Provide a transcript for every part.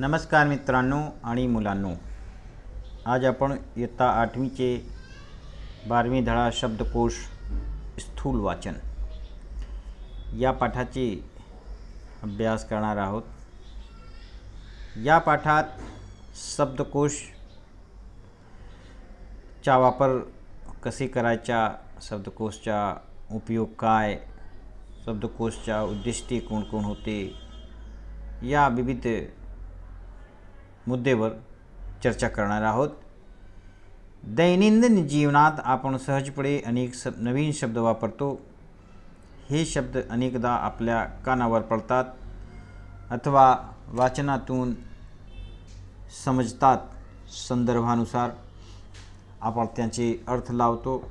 नमस्कार मित्रांनो आणि मुलांनो आज आपण इयत्ता आठवीचे बारवी धडा शब्दकोश स्थूल वाचन या पाठाचे अभ्यास करणार आहोत या पाठात शब्दकोश चा वापर कसे करायचा शब्दकोशचा उपयोग काय शब्दकोशच्या उद्दिष्टे कोण होते या विविध मुद्देवर चर्चा करणार आहोत दैनंदिन जीवनात आपण सहजपणे अनेक स नवीन शब्द वापरतो हे शब्द अनेकदा आपल्या कानावर पडतात अथवा वाचनातून समजतात संदर्भानुसार आपण त्यांचे अर्थ लावतो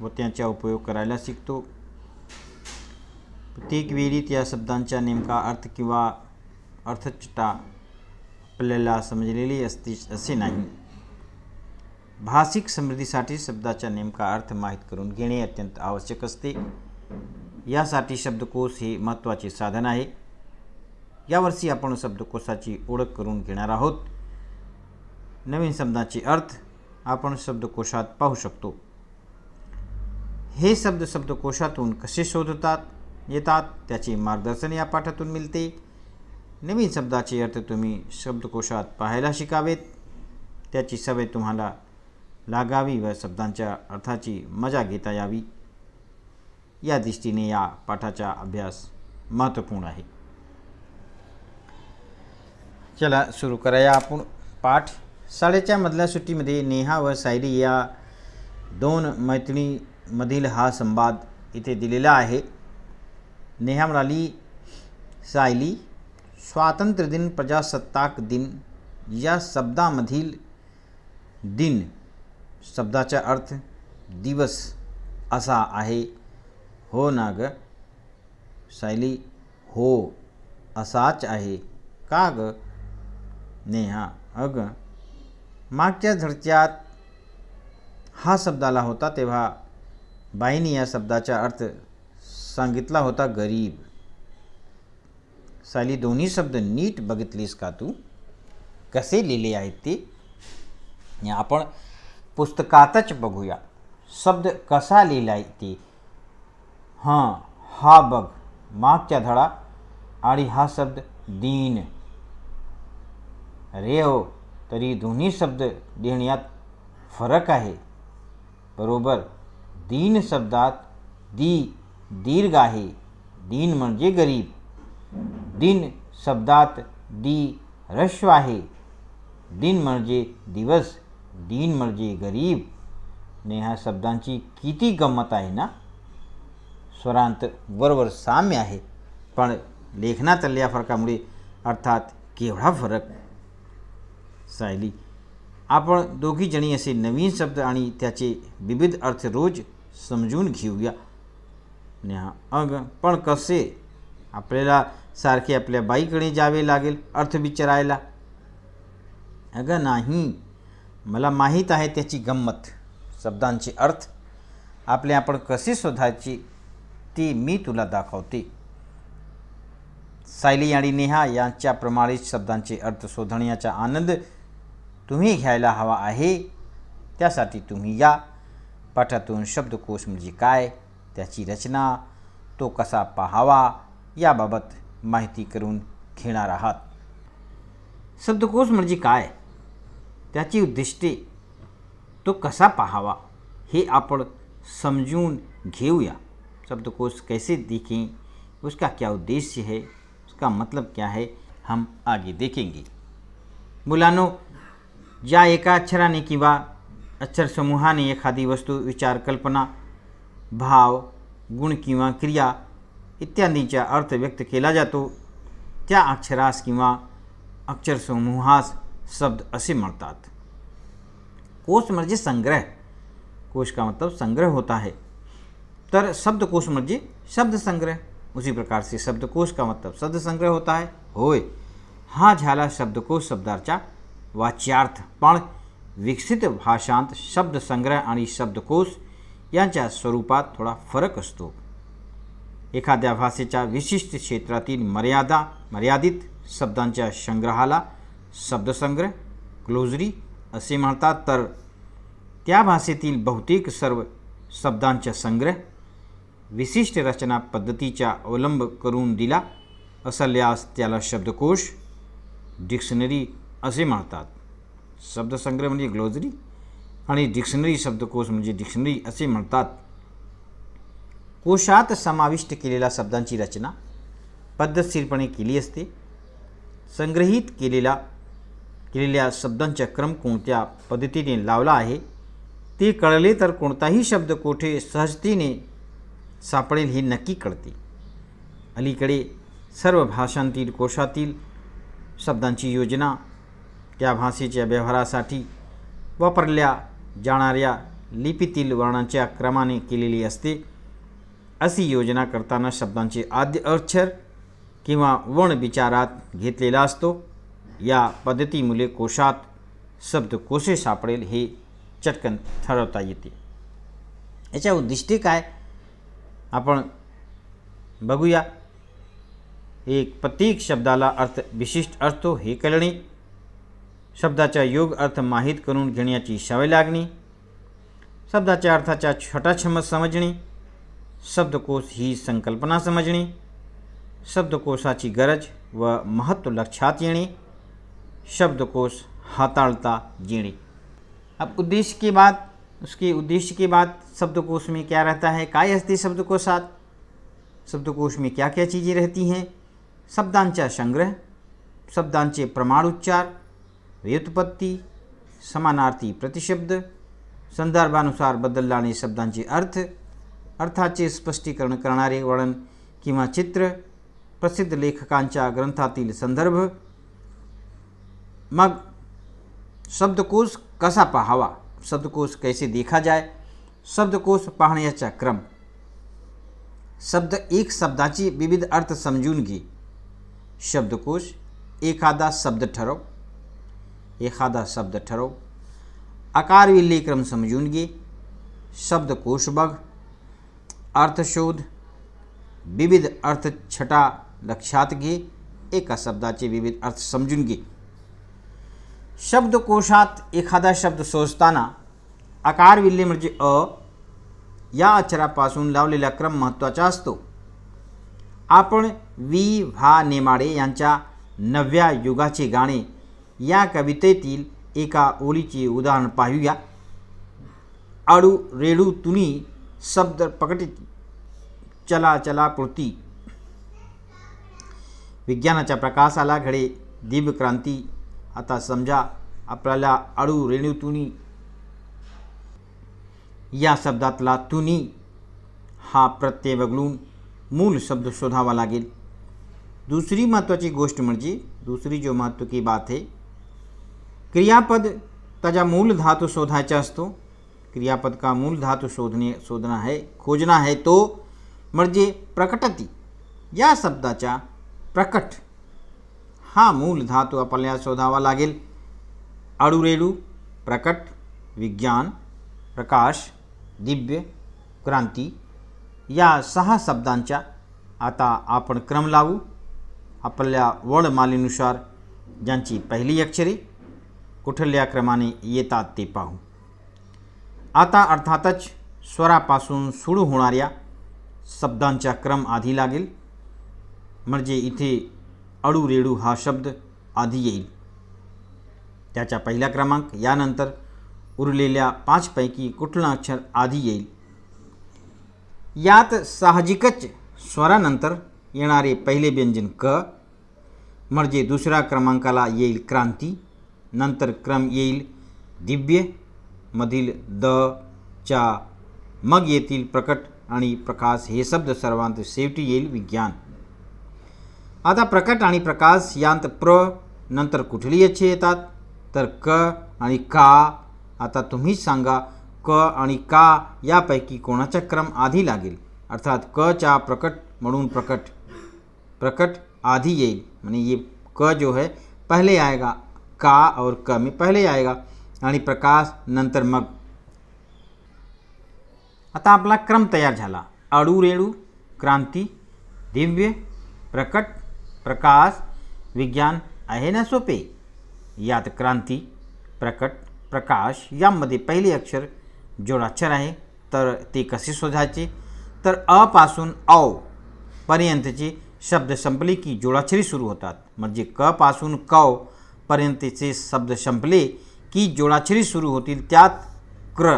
व त्यांचा उपयोग करायला शिकतो प्रत्येक वेळी त्या शब्दांचा नेमका अर्थ किंवा अर्थचटा आपल्याला समजलेली असती असे नाही भाषिक समृद्धीसाठी शब्दाचा नेमका अर्थ माहीत करून घेणे अत्यंत आवश्यक असते यासाठी शब्दकोश हे महत्त्वाचे साधन आहे यावर्षी आपण शब्दकोशाची ओळख करून घेणार आहोत नवीन शब्दाचे अर्थ आपण शब्दकोशात पाहू शकतो हे शब्द शब्दकोशातून कसे शोधतात येतात त्याचे मार्गदर्शन या पाठातून मिळते नवीन शब्दाचे अर्थ तुम्ही शब्दकोशात पाहायला शिकावेत त्याची सवय तुम्हाला लागावी व शब्दांच्या अर्थाची मजा घेता यावी या दृष्टीने या पाठाचा अभ्यास महत्त्वपूर्ण आहे चला सुरू कराया आपण पाठ शाळेच्या मधल्या सुट्टीमध्ये नेहा व सायरी या दोन मैत्रिणीमधील हा संवाद इथे दिलेला आहे नेहा म्हणाली सायली स्वातंत्र्य दिन प्रजासत्ताक दिन या शब्दामधील दिन शब्दाचा अर्थ दिवस असा आहे हो ना ग शैली हो असाच आहे का ग नेहा अग मागच्या झडच्यात हा शब्द आला होता तेव्हा बाईनी या शब्दाचा अर्थ सांगितला होता गरीब साली दोन्ही शब्द नीट बघितलीस का तू कसे लिहिले आहेत ते आपण पुस्तकातच बघूया शब्द कसा लिहिला आहे ते हां हा बघ मागच्या धडा आणि हा शब्द दीन रे हो तरी दोन्ही शब्द लिहिण्यात फरक आहे बरोबर दीन शब्दात दी दीर्घ आहे दीन म्हणजे गरीब दिन शब्दात दी रश्व आहे दिन म्हणजे दिवस दिन म्हणजे गरीब ने ह्या शब्दांची किती गंमत आहे ना स्वरांत बरोबर साम्य आहे पण लेखनात फरकामुळे अर्थात केवढा फरक सायली आपण दोघीजणी असे नवीन शब्द आणि त्याचे विविध अर्थ रोज समजून घेऊया नेहा अग पण कसे आपल्याला सारखे आपल्या बाईकडे जावे लागेल अर्थ विचारायला अगं नाही मला माहीत आहे त्याची गंमत शब्दांचे अर्थ आपले आपण कसे शोधायचे ती मी तुला दाखवते सायली आणि नेहा यांच्या शब्दांचे अर्थ शोधण्याचा आनंद तुम्ही घ्यायला हवा आहे त्यासाठी तुम्ही या पाठातून शब्दकोश म्हणजे काय त्याची रचना तो कसा पाहावा याबाबत महती करूँ घेना आहत शब्दकोश मजे का उद्दिष्टे तो कसा पहावा हे आप समजून घेऊया शब्दकोश कैसे देखें उसका क्या उद्देश्य है उसका मतलब क्या है हम आगे देखेंगे मुलानो ज्या एका अक्षराने किंवा अक्षर समूहाने एखादी वस्तू विचार कल्पना भाव गुण किंवा क्रिया इत्यादि अर्थ व्यक्त केला जातो त्या अक्षरास अक्षर अक्षरसमूहास शब्द असे म्हणतात कोश म्हणजे संग्रह कोश का मतलब संग्रह होता है तर शब्दकोश म्हणजे शब्द संग्रह उसी प्रकार से शब्दकोश का मतलब शब्द संग्रह होता है होय हा झाला शब्दकोश शब्दाचा वाच्यार्थ पण विकसित भाषांत शब्द संग्रह आणि शब्दकोश यांच्या स्वरूपात थोडा फरक असतो एखाद्या भाषेच्या विशिष्ट क्षेत्रातील मर्यादा मर्यादित शब्दांच्या संग्रहाला शब्दसंग्रह क्लोजरी असे म्हणतात तर त्या भाषेतील बहुतेक सर्व शब्दांचा संग्रह विशिष्ट रचना पद्धतीचा अवलंब करून दिला असल्यास त्याला शब्दकोश डिक्शनरी असे म्हणतात शब्दसंग्रह म्हणजे ग्लोजरी आणि डिक्शनरी शब्दकोश म्हणजे डिक्शनरी असे म्हणतात कोशात समाविष्ट केलेल्या शब्दांची रचना पद्धतशीरपणे केली असते संग्रहित केलेला केलेल्या शब्दांचा क्रम कोणत्या पद्धतीने लावला आहे ते कळले तर कोणताही शब्द कोठे सहजतेने सापडेल हे नक्की कळते अलीकडे सर्व भाषांतील कोशातील शब्दांची योजना त्या भाषेच्या व्यवहारासाठी वापरल्या जाणाऱ्या लिपीतील वर्णांच्या क्रमाने केलेली असते अशी योजना करताना शब्दांचे आद्य अक्षर किंवा वण विचारात घेतलेला असतो या पद्धतीमुळे कोशात शब्द कोशे सापडेल हे चटकन ठरवता येते याच्या उद्दिष्टे काय आपण बघूया एक प्रत्येक शब्दाला अर्थ विशिष्ट अर्थ हे कळणे शब्दाचा योग अर्थ माहीत करून घेण्याची सवय लागणे शब्दाच्या अर्थाच्या छोटा समजणे शब्दकोश ही संकल्पना समझणी शब्दकोशाची गरज व महत्व लक्षात येणे शब्दकोश हाताळता येणे अब उद्देश्य की बात उसके उद्देश्य की बात शब्दकोश में क्या रहता है काय हस्ती शब्दकोशात शब्दकोश में क्या क्या चीज़ें रहती हैं शब्दांचा संग्रह शब्दांचे प्रमाण उच्चार व्युत्पत्ति समानार्थी प्रतिशब्द संदर्भानुसार बदल लाने शब्दांचे अर्थ अर्थाचे स्पष्टीकरण करना वर्णन कि चित्र प्रसिद्ध लेखक ग्रंथातील संदर्भ मग शब्दकोश कसा पहावा शब्दकोश कैसे देखा जाए शब्दकोश पाहण्याचा क्रम शब्द एक शब्दाची विविध अर्थ समझून घे शब्दकोश एखादा शब्द ठरव एखादा शब्द ठरव आकार विलेक्रम समझून घे शब्दकोश बघ अर्थशोध विविध अर्थ छटा लक्षात घे एका शब्दाचे विविध अर्थ समजून घे शब्दकोशात एखादा शब्द सोजताना आकार विल्ले म्हणजे अ या अक्षरापासून लावलेला क्रम महत्त्वाचा असतो आपण वी व्हा नेमाडे यांच्या नव्या युगाचे गाणे या कवितेतील एका ओळीचे उदाहरण पाहूया आडू रेडू तुनी शब्द प्रकटित चलाचलापुरती विज्ञानाच्या प्रकाशाला घडे क्रांती आता समजा आपल्याला अळू तुनी या शब्दातला तुनी हा प्रत्यय वगळून मूल शब्द शोधावा लागेल दुसरी महत्त्वाची गोष्ट म्हणजे दुसरी जो महत्त्वाची की बात आहे क्रियापद त्याचा मूल धातू शोधायचा असतो क्रियापद का मूल धातु शोधने शोधना है खोजना है तो मर्जे प्रकटती या शब्दाचा प्रकट हा मूल धातु आपल्याला शोधावा लगे अडुरेडू प्रकट विज्ञान प्रकाश दिव्य क्रांति या सहा शब्द आता आपण क्रम लू अपल वडमालेनुसार जी पहली अक्षरे कुठल क्रमाने ये ते आता अर्थातच स्वरापासून सुरू होणाऱ्या शब्दांचा क्रम आधी लागेल म्हणजे इथे अडू रेडू हा शब्द आधी येईल त्याचा पहिला क्रमांक यानंतर उरलेल्या पाचपैकी कुठला अक्षर आधी येईल यात साहजिकच स्वरानंतर येणारे पहिले व्यंजन क म्हणजे दुसऱ्या क्रमांकाला येईल क्रांती नंतर क्रम येईल दिव्य मधील द चा मग येतील प्रकट आणि प्रकाश हे शब्द सर्वांत शेवटी येईल विज्ञान आता प्रकट आणि प्रकाश यांत प्र नंतर कुठली याचे येतात तर क आणि का आता तुम्हीच सांगा क आणि का यापैकी कोणाचा क्रम आधी लागेल अर्थात क चा प्रकट म्हणून प्रकट प्रकट आधी येईल म्हणजे ये क जो है पहिले आएगा का और क मी पहिले आएगा आणि प्रकाश नंतर मग आता आपला क्रम तयार झाला अडू रेडू क्रांती दिव्य प्रकट प्रकाश विज्ञान आहे ना सोपे यात क्रांती प्रकट प्रकाश यामध्ये पहिले अक्षर जोडाक्षर आहे तर ते कसे शोधायचे तर अपासून औ पर्यंतचे शब्द संपले की जोडाक्षरी सुरू होतात म्हणजे क पासून कव पर्यंतचे शब्द संपले की जोडाक्षरी सुरू होतील त्यात क्र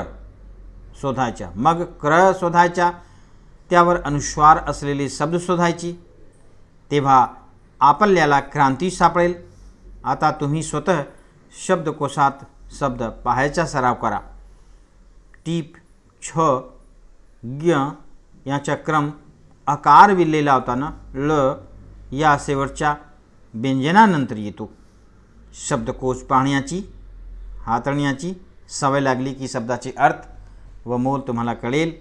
शोधायच्या मग क्र शोधायच्या त्यावर अनुस्वार असलेले शब्द शोधायची तेव्हा आपल्याला क्रांती सापडेल आता तुम्ही स्वतः शब्दकोशात शब्द पाहायचा सराव करा टीप छ ज्ञ याचा क्रम आकार विल्लेला होताना ल या शेवटच्या व्यंजनानंतर येतो शब्दकोश पाहण्याची हाताळण्याची सवय लागली की शब्दाचे अर्थ व मोल तुम्हाला कळेल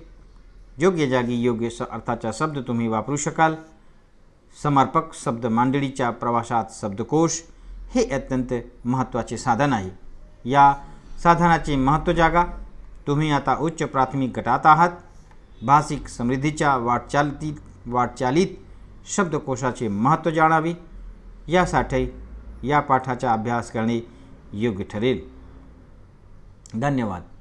योग्य जागी योग्य स अर्थाचा शब्द तुम्ही वापरू शकाल समर्पक शब्द मांडणीच्या प्रवासात शब्दकोश हे अत्यंत महत्त्वाचे साधन आहे या साधनाचे महत्त्व जागा तुम्ही आता उच्च प्राथमिक गटात आहात भाषिक समृद्धीच्या वाटचालतीत वाटचालीत शब्दकोशाचे महत्त्व जाणावे यासाठी या पाठाचा अभ्यास करणे योग्य ठरेल धन्यवाद